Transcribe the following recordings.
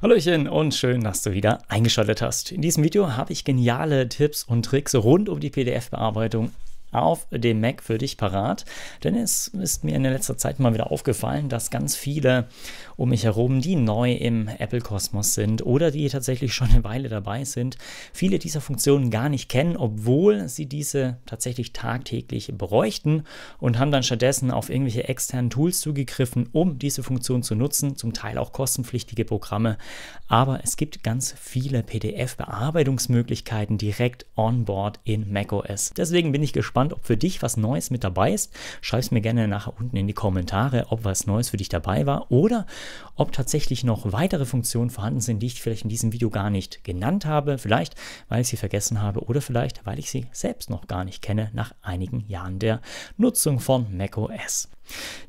Hallöchen und schön, dass du wieder eingeschaltet hast. In diesem Video habe ich geniale Tipps und Tricks rund um die PDF-Bearbeitung auf dem Mac für dich parat, denn es ist mir in der letzten Zeit mal wieder aufgefallen, dass ganz viele um mich herum, die neu im Apple-Kosmos sind oder die tatsächlich schon eine Weile dabei sind, viele dieser Funktionen gar nicht kennen, obwohl sie diese tatsächlich tagtäglich bräuchten und haben dann stattdessen auf irgendwelche externen Tools zugegriffen, um diese Funktion zu nutzen, zum Teil auch kostenpflichtige Programme. Aber es gibt ganz viele PDF-Bearbeitungsmöglichkeiten direkt onboard in macOS. Deswegen bin ich gespannt, ob für dich was Neues mit dabei ist. Schreib es mir gerne nachher unten in die Kommentare, ob was Neues für dich dabei war oder ob tatsächlich noch weitere Funktionen vorhanden sind, die ich vielleicht in diesem Video gar nicht genannt habe. Vielleicht, weil ich sie vergessen habe oder vielleicht, weil ich sie selbst noch gar nicht kenne nach einigen Jahren der Nutzung von macOS.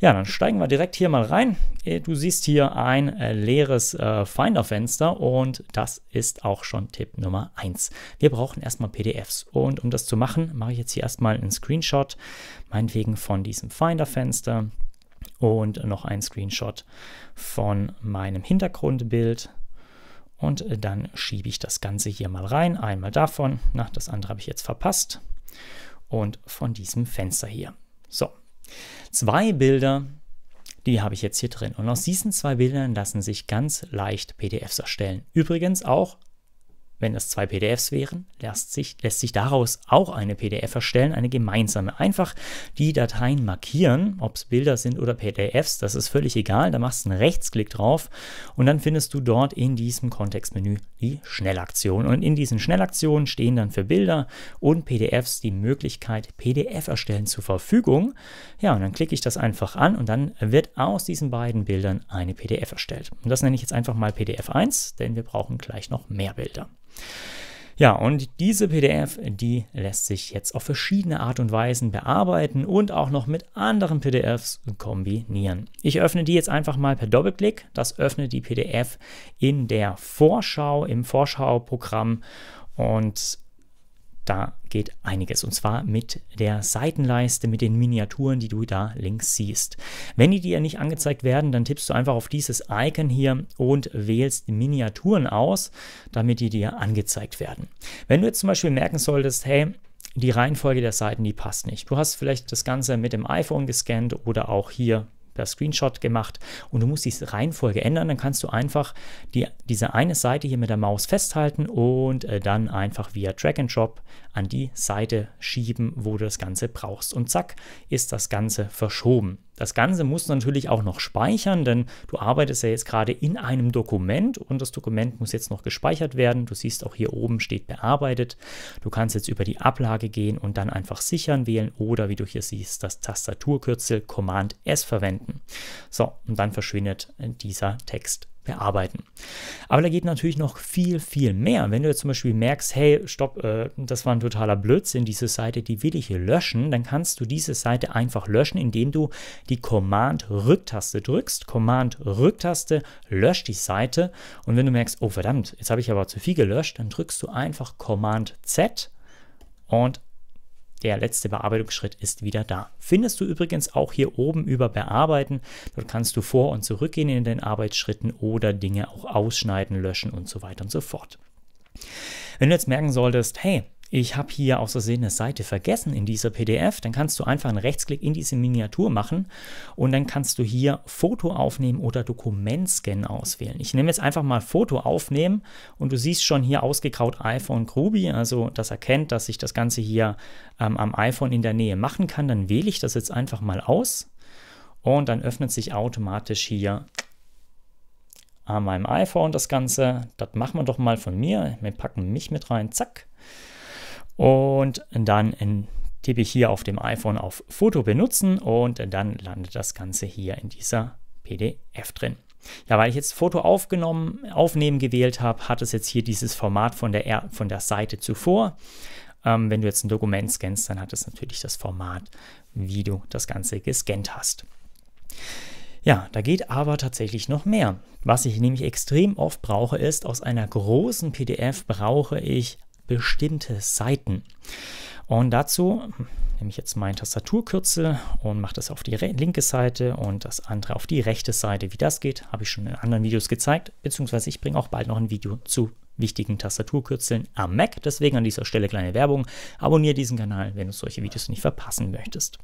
Ja, dann steigen wir direkt hier mal rein. Äh, du siehst hier ein äh, leeres äh, Finder-Fenster und das ist auch schon Tipp Nummer 1. Wir brauchen erstmal PDFs und um das zu machen, mache ich jetzt hier erstmal einen Screenshot, meinetwegen von diesem Finder-Fenster und noch ein Screenshot von meinem Hintergrundbild. Und dann schiebe ich das Ganze hier mal rein. Einmal davon, na, das andere habe ich jetzt verpasst. Und von diesem Fenster hier. So, zwei Bilder, die habe ich jetzt hier drin. Und aus diesen zwei Bildern lassen sich ganz leicht PDFs erstellen. Übrigens auch wenn es zwei PDFs wären, lässt sich, lässt sich daraus auch eine PDF erstellen, eine gemeinsame. Einfach die Dateien markieren, ob es Bilder sind oder PDFs, das ist völlig egal. Da machst du einen Rechtsklick drauf und dann findest du dort in diesem Kontextmenü die Schnellaktion. Und in diesen Schnellaktionen stehen dann für Bilder und PDFs die Möglichkeit, PDF erstellen zur Verfügung. Ja, und dann klicke ich das einfach an und dann wird aus diesen beiden Bildern eine PDF erstellt. Und das nenne ich jetzt einfach mal PDF 1, denn wir brauchen gleich noch mehr Bilder. Ja, und diese PDF, die lässt sich jetzt auf verschiedene Art und Weisen bearbeiten und auch noch mit anderen PDFs kombinieren. Ich öffne die jetzt einfach mal per Doppelklick. Das öffnet die PDF in der Vorschau, im Vorschauprogramm. Und da geht einiges und zwar mit der Seitenleiste, mit den Miniaturen, die du da links siehst. Wenn die dir nicht angezeigt werden, dann tippst du einfach auf dieses Icon hier und wählst Miniaturen aus, damit die dir angezeigt werden. Wenn du jetzt zum Beispiel merken solltest, hey, die Reihenfolge der Seiten, die passt nicht. Du hast vielleicht das Ganze mit dem iPhone gescannt oder auch hier per Screenshot gemacht und du musst diese Reihenfolge ändern, dann kannst du einfach die, diese eine Seite hier mit der Maus festhalten und äh, dann einfach via Drag and Drop an die Seite schieben, wo du das Ganze brauchst. Und zack, ist das Ganze verschoben. Das Ganze musst du natürlich auch noch speichern, denn du arbeitest ja jetzt gerade in einem Dokument und das Dokument muss jetzt noch gespeichert werden. Du siehst auch hier oben steht bearbeitet. Du kannst jetzt über die Ablage gehen und dann einfach sichern wählen oder wie du hier siehst, das Tastaturkürzel Command S verwenden. So, und dann verschwindet dieser Text bearbeiten. Aber da geht natürlich noch viel, viel mehr. Wenn du jetzt zum Beispiel merkst, hey, stopp, äh, das war ein totaler Blödsinn, diese Seite, die will ich hier löschen, dann kannst du diese Seite einfach löschen, indem du die Command-Rücktaste drückst. Command-Rücktaste löscht die Seite. Und wenn du merkst, oh verdammt, jetzt habe ich aber zu viel gelöscht, dann drückst du einfach Command-Z und der letzte Bearbeitungsschritt ist wieder da. Findest du übrigens auch hier oben über Bearbeiten. Dort kannst du vor- und zurückgehen in den Arbeitsschritten oder Dinge auch ausschneiden, löschen und so weiter und so fort. Wenn du jetzt merken solltest, hey, ich habe hier aus Versehen eine Seite vergessen in dieser PDF, dann kannst du einfach einen Rechtsklick in diese Miniatur machen und dann kannst du hier Foto aufnehmen oder Dokument scannen auswählen. Ich nehme jetzt einfach mal Foto aufnehmen und du siehst schon hier ausgegraut iPhone Groovy, also das erkennt, dass ich das Ganze hier ähm, am iPhone in der Nähe machen kann. Dann wähle ich das jetzt einfach mal aus und dann öffnet sich automatisch hier an meinem iPhone das Ganze. Das machen wir doch mal von mir. Wir packen mich mit rein, zack. Und dann äh, tippe ich hier auf dem iPhone auf Foto benutzen und dann landet das Ganze hier in dieser PDF drin. Ja, weil ich jetzt Foto aufgenommen, aufnehmen gewählt habe, hat es jetzt hier dieses Format von der, von der Seite zuvor. Ähm, wenn du jetzt ein Dokument scannst, dann hat es natürlich das Format, wie du das Ganze gescannt hast. Ja, da geht aber tatsächlich noch mehr. Was ich nämlich extrem oft brauche, ist, aus einer großen PDF brauche ich bestimmte Seiten. Und dazu nehme ich jetzt meine Tastaturkürzel und mache das auf die linke Seite und das andere auf die rechte Seite. Wie das geht, habe ich schon in anderen Videos gezeigt, beziehungsweise ich bringe auch bald noch ein Video zu wichtigen Tastaturkürzeln am Mac. Deswegen an dieser Stelle kleine Werbung. Abonniere diesen Kanal, wenn du solche Videos nicht verpassen möchtest.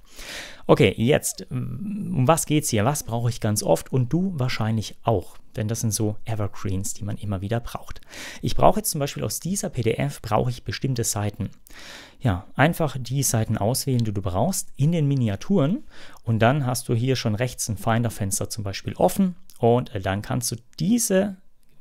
Okay, jetzt, mm, um was geht's hier? Was brauche ich ganz oft und du wahrscheinlich auch? Denn das sind so Evergreens, die man immer wieder braucht. Ich brauche jetzt zum Beispiel aus dieser PDF brauche ich bestimmte Seiten. Ja, einfach die Seiten auswählen, die du brauchst, in den Miniaturen und dann hast du hier schon rechts ein Finder-Fenster zum Beispiel offen und äh, dann kannst du diese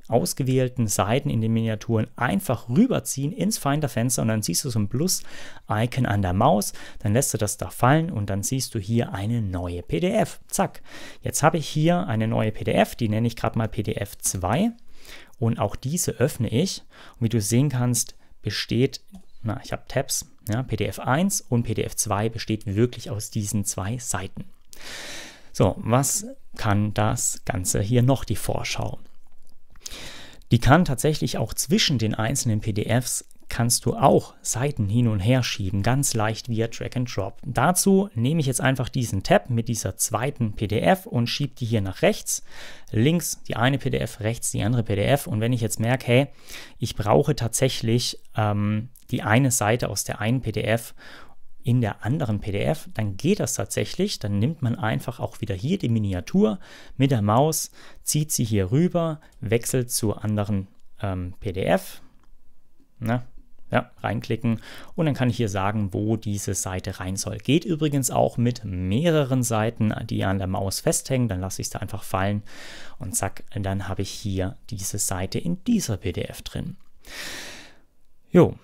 ausgewählten Seiten in den Miniaturen einfach rüberziehen ins Finder-Fenster und dann siehst du so ein Plus-Icon an der Maus, dann lässt du das da fallen und dann siehst du hier eine neue PDF. Zack. Jetzt habe ich hier eine neue PDF, die nenne ich gerade mal PDF 2 und auch diese öffne ich und wie du sehen kannst, besteht, na, ich habe Tabs, ja, PDF 1 und PDF 2 besteht wirklich aus diesen zwei Seiten. So, was kann das Ganze hier noch, die Vorschau? Die kann tatsächlich auch zwischen den einzelnen PDFs kannst du auch Seiten hin und her schieben, ganz leicht via Drag and Drop. Dazu nehme ich jetzt einfach diesen Tab mit dieser zweiten PDF und schiebe die hier nach rechts, links die eine PDF, rechts die andere PDF. Und wenn ich jetzt merke, hey, ich brauche tatsächlich ähm, die eine Seite aus der einen PDF in der anderen PDF, dann geht das tatsächlich. Dann nimmt man einfach auch wieder hier die Miniatur mit der Maus, zieht sie hier rüber, wechselt zur anderen ähm, PDF. Na, ne? ja, reinklicken und dann kann ich hier sagen, wo diese Seite rein soll. Geht übrigens auch mit mehreren Seiten, die an der Maus festhängen, dann lasse ich es da einfach fallen und zack, dann habe ich hier diese Seite in dieser PDF drin. Jo,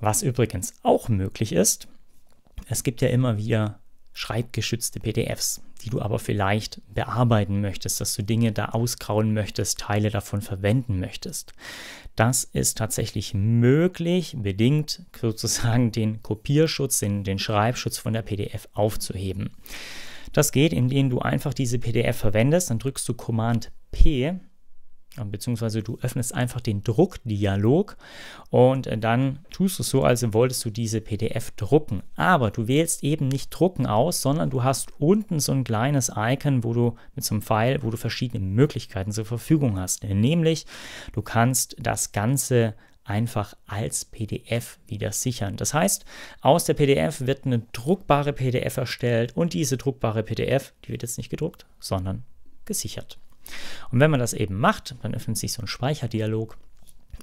was übrigens auch möglich ist, es gibt ja immer wieder schreibgeschützte PDFs, die du aber vielleicht bearbeiten möchtest, dass du Dinge da ausgrauen möchtest, Teile davon verwenden möchtest. Das ist tatsächlich möglich, bedingt sozusagen den Kopierschutz, den, den Schreibschutz von der PDF aufzuheben. Das geht, indem du einfach diese PDF verwendest, dann drückst du Command P ähm, beziehungsweise du öffnest einfach den Druckdialog und äh, dann tust du es so, als wolltest du diese PDF drucken. Aber du wählst eben nicht drucken aus, sondern du hast unten so ein kleines Icon, wo du mit so einem Pfeil, wo du verschiedene Möglichkeiten zur Verfügung hast. Nämlich, du kannst das Ganze einfach als PDF wieder sichern. Das heißt, aus der PDF wird eine druckbare PDF erstellt und diese druckbare PDF, die wird jetzt nicht gedruckt, sondern gesichert. Und wenn man das eben macht, dann öffnet sich so ein Speicherdialog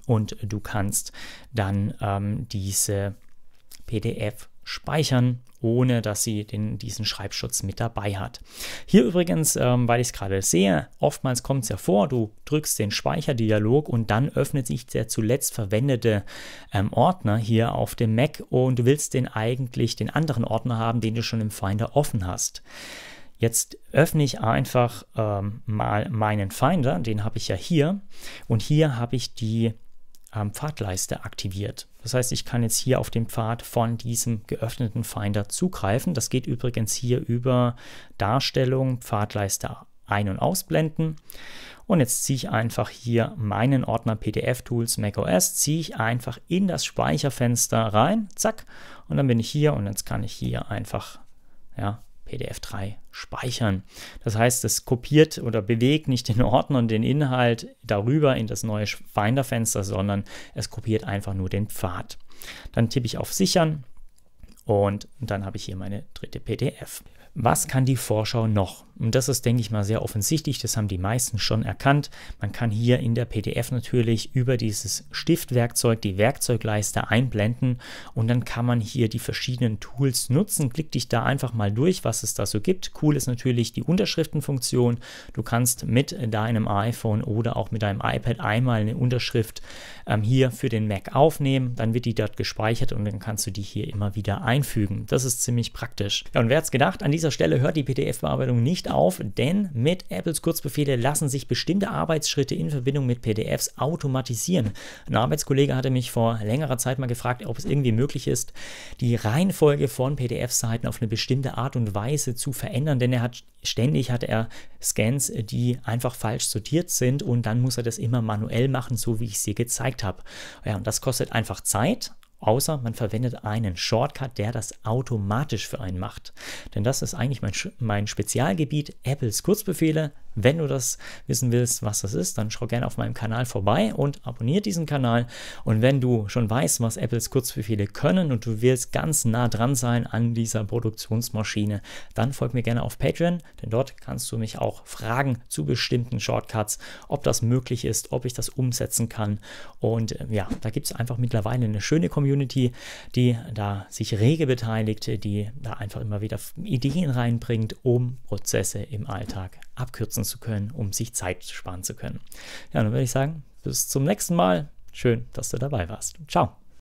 und du kannst dann ähm, diese PDF speichern, ohne dass sie den, diesen Schreibschutz mit dabei hat. Hier übrigens, ähm, weil ich es gerade sehe, oftmals kommt es ja vor, du drückst den Speicherdialog und dann öffnet sich der zuletzt verwendete ähm, Ordner hier auf dem Mac und du willst den eigentlich den anderen Ordner haben, den du schon im Finder offen hast. Jetzt öffne ich einfach ähm, mal meinen Finder, den habe ich ja hier. Und hier habe ich die ähm, Pfadleiste aktiviert. Das heißt, ich kann jetzt hier auf den Pfad von diesem geöffneten Finder zugreifen. Das geht übrigens hier über Darstellung, Pfadleiste ein- und ausblenden. Und jetzt ziehe ich einfach hier meinen Ordner PDF Tools macOS, ziehe ich einfach in das Speicherfenster rein, zack, und dann bin ich hier und jetzt kann ich hier einfach ja, PDF3 speichern. Das heißt, es kopiert oder bewegt nicht den Ordner und den Inhalt darüber in das neue Finder-Fenster, sondern es kopiert einfach nur den Pfad. Dann tippe ich auf Sichern und dann habe ich hier meine dritte PDF. Was kann die Vorschau noch? Und das ist, denke ich mal, sehr offensichtlich. Das haben die meisten schon erkannt. Man kann hier in der PDF natürlich über dieses Stiftwerkzeug die Werkzeugleiste einblenden und dann kann man hier die verschiedenen Tools nutzen. Klick dich da einfach mal durch, was es da so gibt. Cool ist natürlich die Unterschriftenfunktion. Du kannst mit deinem iPhone oder auch mit deinem iPad einmal eine Unterschrift ähm, hier für den Mac aufnehmen. Dann wird die dort gespeichert und dann kannst du die hier immer wieder einfügen. Das ist ziemlich praktisch. Ja, und wer hat es gedacht? An dieser Stelle hört die PDF-Bearbeitung nicht nicht auf, denn mit Apples Kurzbefehle lassen sich bestimmte Arbeitsschritte in Verbindung mit PDFs automatisieren. Ein Arbeitskollege hatte mich vor längerer Zeit mal gefragt, ob es irgendwie möglich ist, die Reihenfolge von PDF-Seiten auf eine bestimmte Art und Weise zu verändern, denn er hat ständig hat er Scans, die einfach falsch sortiert sind und dann muss er das immer manuell machen, so wie ich es hier gezeigt habe. Ja, und das kostet einfach Zeit Außer man verwendet einen Shortcut, der das automatisch für einen macht. Denn das ist eigentlich mein, mein Spezialgebiet, Apples Kurzbefehle. Wenn du das wissen willst, was das ist, dann schau gerne auf meinem Kanal vorbei und abonniere diesen Kanal. Und wenn du schon weißt, was Apples Kurzbefehle können und du willst ganz nah dran sein an dieser Produktionsmaschine, dann folg mir gerne auf Patreon, denn dort kannst du mich auch fragen zu bestimmten Shortcuts, ob das möglich ist, ob ich das umsetzen kann. Und äh, ja, da gibt es einfach mittlerweile eine schöne Community, die da sich rege beteiligt, die da einfach immer wieder Ideen reinbringt, um Prozesse im Alltag abkürzen zu können, um sich Zeit sparen zu können. Ja, dann würde ich sagen, bis zum nächsten Mal. Schön, dass du dabei warst. Ciao.